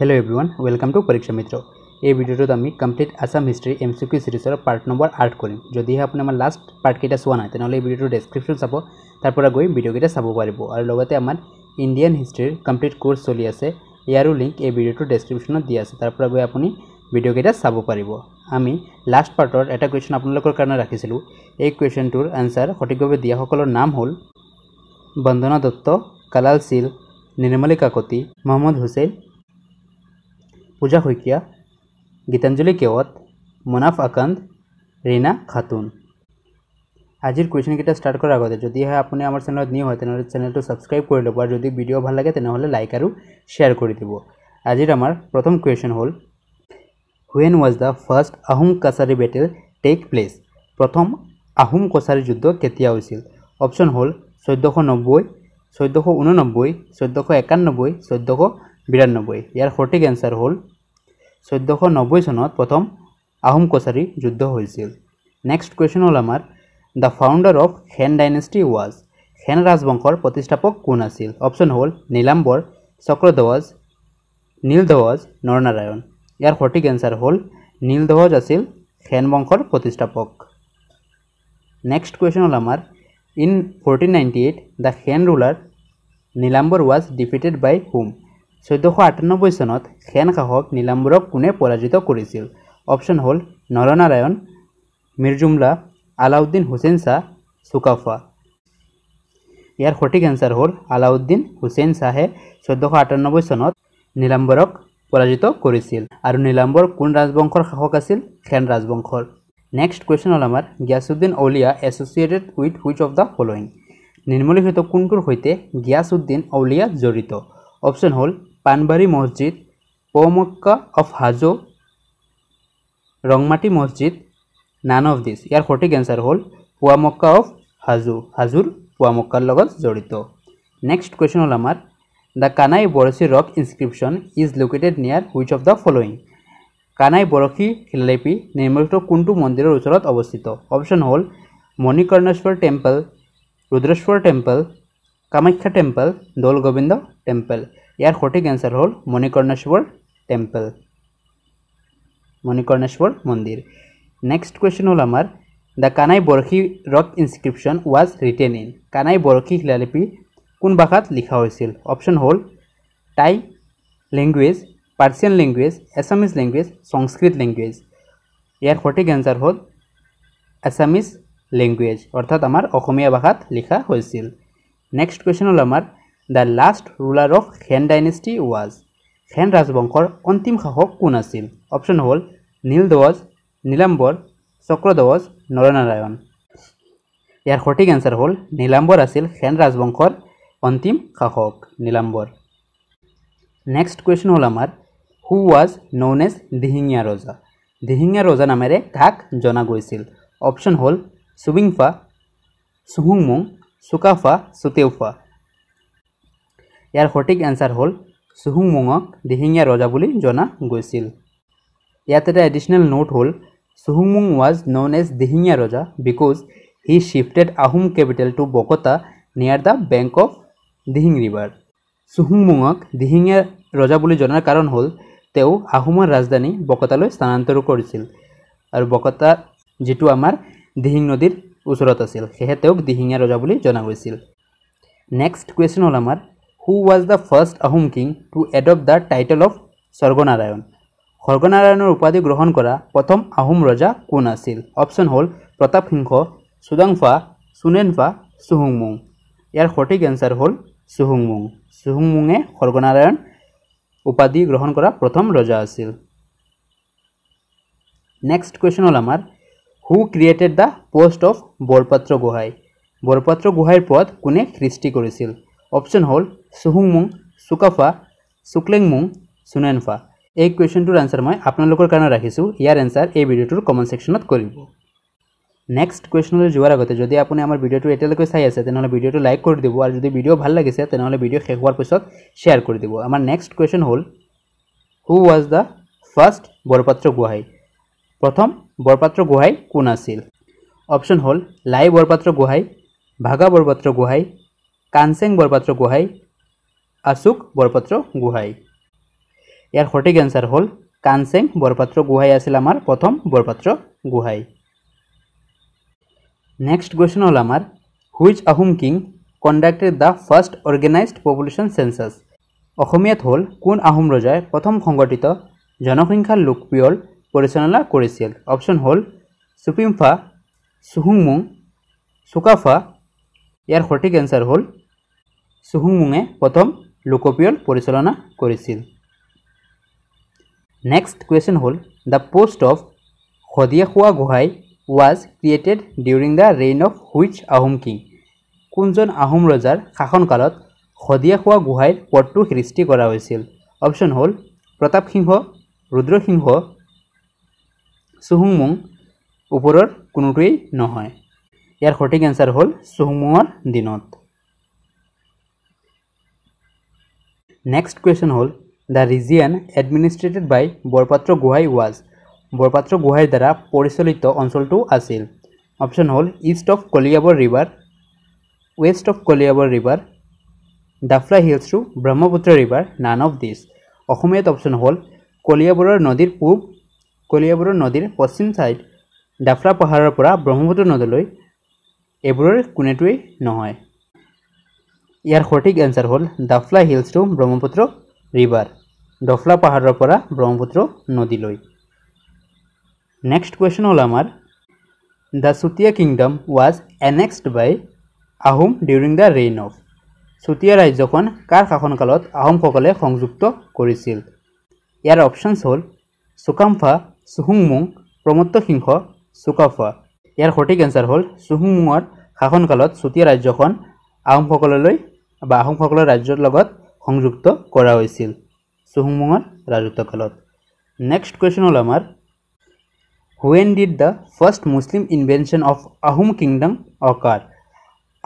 hello' everyone welcome to পৰীক্ষা মিত্ৰ এই ভিডিঅ'টোত আমি complete Assam history M C Q চিৰিজৰ পাৰ্ট নম্বৰ আৰ্ট কৰিম যদিহে আপুনি আমাৰ লাষ্ট পাৰ্টকেইটা চোৱা নাই তেনেহ'লে এই ভিডিঅ'টোৰ ডেছক্ৰিপশ্যন চাব তাৰ পৰা গৈ ভিডিঅ'কেইটা চাব পাৰিব আৰু লগতে আমাৰ ইণ্ডিয়ান হিষ্ট্ৰীৰ কমপ্লিট কোৰ্চ চলি আছে ইয়াৰো লিংক এই ভিডিঅ'টোৰ ডেছক্ৰিপশ্যনত দিয়া আছে তাৰ পৰা গৈ আপুনি ভিডিঅ'কেইটা চাব পাৰিব আমি লাষ্ট পাৰ্টৰ এটা কুৱেশ্যন আপোনালোকৰ কাৰণে ৰাখিছিলোঁ এই কুৱেশ্যনটোৰ আনচাৰ সঠিকভাৱে দিয়াসকলৰ নাম হ'ল বন্দনা দত্ত কালাল শীল নিৰ্মলী কাকতি মহম্মদ হুছেইন পূজা শইকীয়া গীতাঞ্জলি কেৱত মুনাফ আকান্দ ৰীণা খাতুন আজিৰ কুৱেশ্যনকেইটা ষ্টাৰ্ট কৰাৰ আগতে যদিহে আপুনি আমাৰ চেনেলত নিউ হয় তেনেহ'লে চেনেলটো ছাবস্ক্ৰাইব কৰি ল'ব আৰু যদি ভিডিঅ' ভাল লাগে তেনেহ'লে লাইক আৰু শ্বেয়াৰ কৰি দিব আজিৰ আমাৰ প্ৰথম কুৱেশ্যন হ'ল when was the first Ahom Kachari battle tech place প্ৰথম আহোম কছাৰী যুদ্ধ কেতিয়া হৈছিল অপশ্যন হ'ল চৈধ্যশ নব্বৈ চৈধ্যশ ঊনানব্বৈ চৈধ্যশ একান্নব্বৈ চৈধ্যশ বিৰান্নব্বৈ ইয়াৰ সঠিক এনচাৰ হ'ল চৈধ্যশ নব্বৈ চনত প্ৰথম আহোম কছাৰী যুদ্ধ হৈছিল নেক্সট কুৱেশ্যন হ'ল আমাৰ the founder of Khen dynasty was Khen ৰাজবংশৰ প্ৰতিষ্ঠাপক কোন আছিল অপশ্যন হ'ল নীলাম্বৰ চক্ৰধ্বজ নীল ধ্বজ নৰনাৰায়ণ ইয়াৰ সঠিক এনচাৰ হ'ল নীল ধ্বজ আছিল হেন বংশৰ প্ৰতিষ্ঠাপক নেক্সট কুৱেশ্যন হ'ল আমাৰ in fourteen ninety eight the Khen ruler Nilambar was defeated by হোম চৈধ্যশ আঠানব্বৈ চনত সেন শাসক নীলাম্বৰক কোনে পৰাজিত কৰিছিল অপশ্যন হ'ল নৰনাৰায়ণ মিৰ্জুমলা আলাউদ্দিন হুছেইন শ্বাহ চুকাফা ইয়াৰ সঠিক এনচাৰ হ'ল আলাউদ্দিন হুছেইন শ্বাহে চৈধ্যশ আঠানব্বৈ চনত নীলাম্বৰক পৰাজিত কৰিছিল আৰু নীলাম্বৰ কোন ৰাজবংশৰ শাসক আছিল সেন ৰাজবংশৰ নেক্সট কুৱেশ্যন হ'ল আমাৰ Ghiyasuddin Auliya associated with which of the following নিম্নলিখিত কোনটোৰ সৈতে গিয়াছুদ্দিন অলিয়া জড়িত অপশ্যন হ'ল পানবাৰী মছজিদ পমক্কা অফ হাজো ৰংমাটি মছজিদ নান অফ দিছ ইয়াৰ সঠিক এনচাৰ হ'ল পুৱামক্কা অফ হাজো হাজোৰ পুৱামক্কাৰ লগত জড়িত নেক্সট কুৱেশ্যন হ'ল আমাৰ the Kanai Barshi rock inscription is located near which of the following Kanai Barshi শিলালিপি নিৰ্মিত কোনটো মন্দিৰৰ ওচৰত অৱস্থিত অপশ্যন হ'ল Manikarneswar temple Rudreswar temple Kamakhya temple Doul Govinda temple ইয়াৰ সঠিক এনচাৰ হ'ল মণিকৰ্ণেশ্বৰ টেম্পল মণিকৰ্ণেশ্বৰ মন্দিৰ নেক্সট কুৱেশ্যন হ'ল আমাৰ the Kanai Barshi rock inscription was written in Kanai Barshi শিলালিপি কোন ভাষাত লিখা হৈছিল অপশ্যন হ'ল Tai language Persian language Assamese language Sanskrit language ইয়াৰ সঠিক এনচাৰ হ'ল এছামিজ লেংগুৱেজ অৰ্থাৎ আমাৰ অসমীয়া ভাষাত লিখা হৈছিল নেক্সট কুৱেশ্যন হ'ল আমাৰ the last ruler of Khen dynasty was Khen ৰাজবংশৰ অন্তিম শাসক কোন আছিল অপশ্যন হ'ল নীল নীলাম্বৰ চক্ৰধ্বজ নৰনাৰায়ণ ইয়াৰ সঠিক এনচাৰ হ'ল নীলাম্বৰ আছিল হেন ৰাজবংশৰ অন্তিম শাসক নীলাম্বৰ নেক্সট কুৱেশ্যন হ'ল আমাৰ who was known as Dihingia Raja Dihingia ৰজা নামেৰে কাক জনা গৈছিল অপশ্যন হ'ল চুবিংফা চুহুংমুং চুকাফা চুতেউফা ইয়াৰ সঠিক এনচাৰ হ'ল চুহুংমুঙক দিহিঙীয়া ৰজা বুলি জনা গৈছিল ইয়াত এটা এডিশ্যনেল নোট হ'ল চুহুংমুং was known as Dihingia Raja because he shifted Ahom capital to Bakata near the bank of Dihing river চুহুংমুঙক দিহিঙীয়া ৰজা বুলি জনাৰ কাৰণ হ'ল তেওঁ আহোমৰ ৰাজধানী বকতালৈ স্থানান্তৰ কৰিছিল আৰু বকতা যিটো আমাৰ দিহিং নদীৰ ওচৰত আছিল সেয়েহে তেওঁক দিহিঙীয়া ৰজা বুলি জনা গৈছিল নেক্সট কুৱেশ্যন হ'ল আমাৰ who was the first Ahom king to adopt the title of Swarganarayan স্বৰ্গনাৰায়ণৰ উপাধি গ্ৰহণ কৰা প্ৰথম আহোম ৰজা কোন আছিল অপশ্যন হ'ল প্ৰতাপ সিংহ চুদাংফা চুনেনফা চুহুংমুং ইয়াৰ সঠিক এনচাৰ হ'ল চুহুংমুং চুহুংমুঙে স্বৰ্গনাৰায়ণ উপাধি গ্ৰহণ কৰা প্ৰথম ৰজা আছিল নেক্সট কুৱেশ্যন হ'ল আমাৰ who created the post of Borpatra Gohain Borpatra গোহাঁইৰ পদ কোনে সৃষ্টি কৰিছিল অপশ্যন হ'ল চুহুংমুং চুকাফা চুকলেংমুং চুনেনফা এই কুৱেশ্যনটোৰ আনচাৰ মই আপোনালোকৰ কাৰণে ৰাখিছোঁ ইয়াৰ এনচাৰ এই ভিডিঅ'টোৰ কমেণ্ট ছেকশ্যনত কৰিব নেক্সট কুৱেশ্যনলৈ যোৱাৰ আগতে যদি আপুনি আমাৰ ভিডিঅ'টো এতিয়ালৈকে চাই আছে তেনেহ'লে ভিডিঅ'টো লাইক কৰি দিব আৰু যদি ভিডিঅ' ভাল লাগিছে তেনেহ'লে ভিডিঅ' শেষ হোৱাৰ পিছত শ্বেয়াৰ কৰি দিব আমাৰ নেক্সট কুৱেশ্যন হ'ল who was the first Borpatra Gohain প্ৰথম বৰপাত্ৰ গোহাঁই কোন আছিল অপশ্যন হ'ল লাই বৰপাত্ৰ গোহাঁই ভাগা বৰপাত্ৰ গোহাঁই কাঞ্চেং বৰপাত্ৰ গোহাঁই আশোক বৰপাত্ৰ গোহাঁই ইয়াৰ সঠিক এনচাৰ হ'ল কাঞ্চেং বৰপাত্ৰ গোহাঁই আছিল আমাৰ প্ৰথম বৰপাত্ৰ গোহাঁই নেক্সট কুৱেশ্যন হ'ল আমাৰ which Ahom king conducted the first organised population census অসমীয়াত হ'ল কোন আহোম ৰজাই প্ৰথম সংগঠিত জনসংখ্যাৰ লোকপিয়ল পৰিচালনা কৰিছিল অপশ্যন হ'ল চুপিমফা চুহুংমুং চুকাফা ইয়াৰ সঠিক এনচাৰ হ'ল চুহুমুঙে প্ৰথম লোকপিয়ল পৰিচালনা কৰিছিল নেক্সট কুৱেশ্যন হ'ল the post of Sadiyakhowa Gohain was created during the reign of which Ahom king কোনজন আহোম ৰজাৰ শাসনকালত শদিয়া সদিয়াখোৱা গোহাঁইৰ পদটো সৃষ্টি কৰা হৈছিল অপশ্যন হ'ল প্ৰতাপ সিংহ ৰুদ্ৰসিংহ চুহুংমুং ওপৰৰ কোনোটোৱেই নহয় ইয়াৰ সঠিক এঞ্চাৰ হ'ল চুহুংমুঙৰ দিনত নেক্সট কুৱেশ্যন হ'ল the region administered by Borpatra Gohain was Borpatra গোহাঁইৰ দ্বাৰা পৰিচালিত অঞ্চলটো আছিল অপশ্যন হ'ল east of Kaliabor river west of Kaliabor river Dafla hills to Brahmaputra river none of this অসমীয়াত অপশ্যন হ'ল কলিয়াবৰৰ নদীৰ পূব কলিয়াবৰৰ নদীৰ পশ্চিম ছাইড ডাফলা পাহাৰৰ পৰা ব্ৰহ্মপুত্ৰ নদীলৈ এইবোৰৰ কোনেটোৱেই নহয় ইয়াৰ সঠিক এনচাৰ হ'ল Dafla hills to Brahmaputra river Dafla পাহাৰৰ পৰা ব্ৰহ্মপুত্ৰ নদীলৈ নেক্সট কুৱেশ্যন হ'ল আমাৰ the Chutiya kingdom was annexed by Ahom during the reign of Chutiya ৰাজ্যখন কাৰ শাসনকালত আহোমসকলে সংযুক্ত কৰিছিল ইয়াৰ অপশ্যনছ হ'ল চুকামফা চুহুংমুং প্ৰমত্ত সিংহ চুকাফা ইয়াৰ সঠিক এনচাৰ হ'ল চুহুংমুঙৰ শাসনকালত চুতীয়া ৰাজ্যখন আহোমসকললৈ বা আহোমসকলৰ ৰাজ্যৰ লগত সংযুক্ত কৰা হৈছিল চুহুংমুঙৰ কালত নেক্সট কুৱেশ্যন হ'ল আমাৰ when did the first Muslim invention of Ahom kingdom occur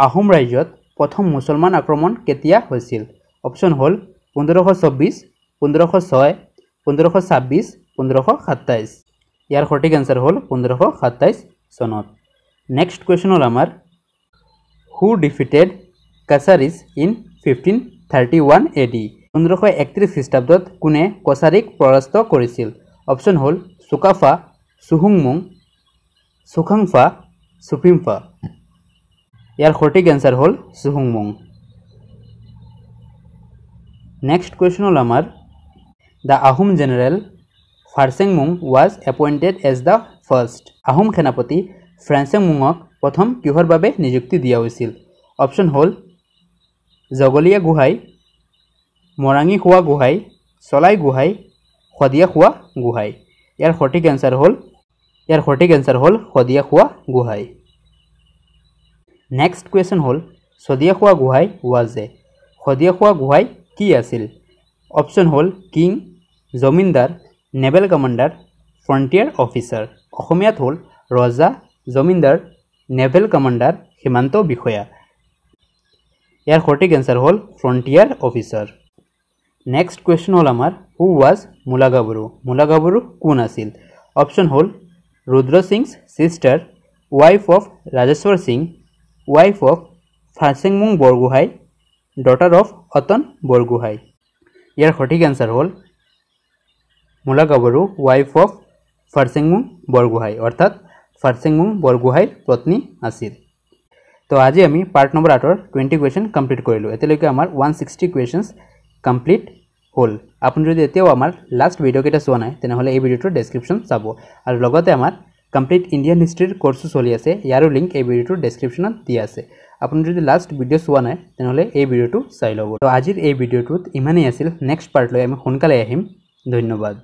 Ahom ৰাজ্যত প্ৰথম মুছলমান আক্ৰমণ কেতিয়া হৈছিল অপশ্যন হ'ল পোন্ধৰশ চৌব্বিছ পোন্ধৰশ ছয় পোন্ধৰশ ছাব্বিছ পোন্ধৰশ সাতাইছ ইয়াৰ সঠিক এনচাৰ হ'ল পোন্ধৰশ সাতাইছ চনত নেক্সট কুৱেশ্যন হ'ল আমাৰ who defeated Kacharis in fifteen thirty one A D পোন্ধৰশ একত্ৰিছ খ্ৰীষ্টাব্দত কোনে কছাৰিক পৰাস্ত কৰিছিল অপশ্যন হ'ল চুকাফা চুহুংমুং চুখাংফা চুফিমফা ইয়াৰ সঠিক এঞ্চাৰ হ'ল চুহুংমুং নেক্সট কুৱেশ্যন হ'ল আমাৰ the Ahom general Phrasengmung was appointed as the first Ahom senapati ফ্ৰেঞ্চেংমুঙক প্ৰথম কিহৰ বাবে নিযুক্তি দিয়া হৈছিল অপশ্যন হ'ল জগলীয়া গোহাঁই মৰাঙি খোৱা গোহাঁই চলাই গোহাঁই শদিয়া খোৱা গোহাঁই ইয়াৰ সঠিক এঞ্চাৰ হ'ল ইয়াৰ সঠিক এঞ্চাৰ হ'ল শদিয়া খোৱা গোহাঁই নেক্সট কুৱেশ্যন হ'ল শদিয়া খোৱা গোহাঁই ৱাজে শদিয়া খোৱা গোহাঁই কি আছিল অপশ্যন হ'ল king zamindar naval commander frontier officer অসমীয়াত হ'ল ৰজা জমিনদাৰ নেভেল কামাণ্ডাৰ সীমান্ত বিষয়া ইয়াৰ সঠিক এনচাৰ হ'ল ফ্ৰণ্টিয়াৰ অফিচাৰ নেক্সট কুৱেশ্যন হ'ল আমাৰ হু ৱাজ মূলা গাভৰু মূলা গাভৰু কোন আছিল অপশ্যন হ'ল Rudra Singha's sister wife of Rajeswar Singh wife of Phrasengmung Borgohain daughter of Atan Borgohain ইয়াৰ সঠিক এনচাৰ হ'ল মূলা গাভৰু ৱাইফ অফ ফাৰ্চিংমুং বৰগোহাঁই অৰ্থাৎ ফাৰ্চিংমুং বৰগোহাঁইৰ পত্নী আছিল তো আজি আমি পাৰ্ট নম্বৰ আৰ্টৰ টুৱেণ্টি কুৱেশ্যন কমপ্লিট কৰিলোঁ এতিয়ালৈকে আমাৰ ওৱান ছিক্সটি কুৱেশ্যনছ কমপ্লিট হ'ল আপুনি যদি এতিয়াও আমাৰ লাষ্ট ভিডিঅ'কেইটা চোৱা নাই তেনেহ'লে এই ভিডিঅ'টোৰ ডেছক্ৰিপশ্যন চাব আৰু লগতে আমাৰ কমপ্লিট ইণ্ডিয়ান হিষ্ট্ৰীৰ কোৰ্চো চলি আছে ইয়াৰো লিংক এই ভিডিঅ'টোৰ ডেছক্ৰিপশ্যনত দি আছে আপুনি যদি লাষ্ট ভিডিঅ' চোৱা নাই তেনেহ'লে এই ভিডিঅ'টো চাই ল'ব তো আজিৰ এই ভিডিঅ'টোত ইমানেই আছিল নেক্সট পাৰ্টলৈ আমি সোনকালে আহিম ধন্যবাদ